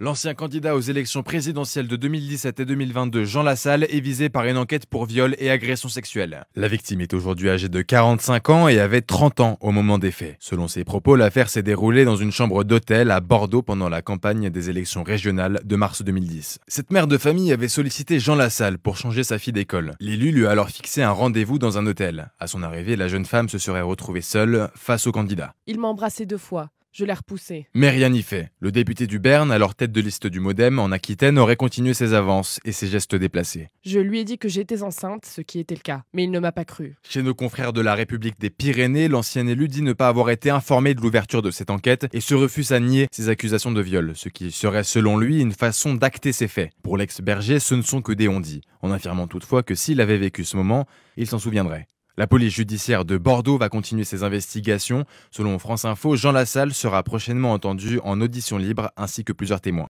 L'ancien candidat aux élections présidentielles de 2017 et 2022, Jean Lassalle, est visé par une enquête pour viol et agression sexuelle. La victime est aujourd'hui âgée de 45 ans et avait 30 ans au moment des faits. Selon ses propos, l'affaire s'est déroulée dans une chambre d'hôtel à Bordeaux pendant la campagne des élections régionales de mars 2010. Cette mère de famille avait sollicité Jean Lassalle pour changer sa fille d'école. L'élu lui a alors fixé un rendez-vous dans un hôtel. À son arrivée, la jeune femme se serait retrouvée seule face au candidat. Il m'a embrassé deux fois. Je l'ai repoussé. Mais rien n'y fait. Le député du Berne, alors tête de liste du Modem en Aquitaine, aurait continué ses avances et ses gestes déplacés. Je lui ai dit que j'étais enceinte, ce qui était le cas, mais il ne m'a pas cru. Chez nos confrères de la République des Pyrénées, l'ancien élu dit ne pas avoir été informé de l'ouverture de cette enquête et se refuse à nier ses accusations de viol, ce qui serait selon lui une façon d'acter ses faits. Pour l'ex-berger, ce ne sont que des ondits, en affirmant toutefois que s'il avait vécu ce moment, il s'en souviendrait. La police judiciaire de Bordeaux va continuer ses investigations. Selon France Info, Jean Lassalle sera prochainement entendu en audition libre ainsi que plusieurs témoins.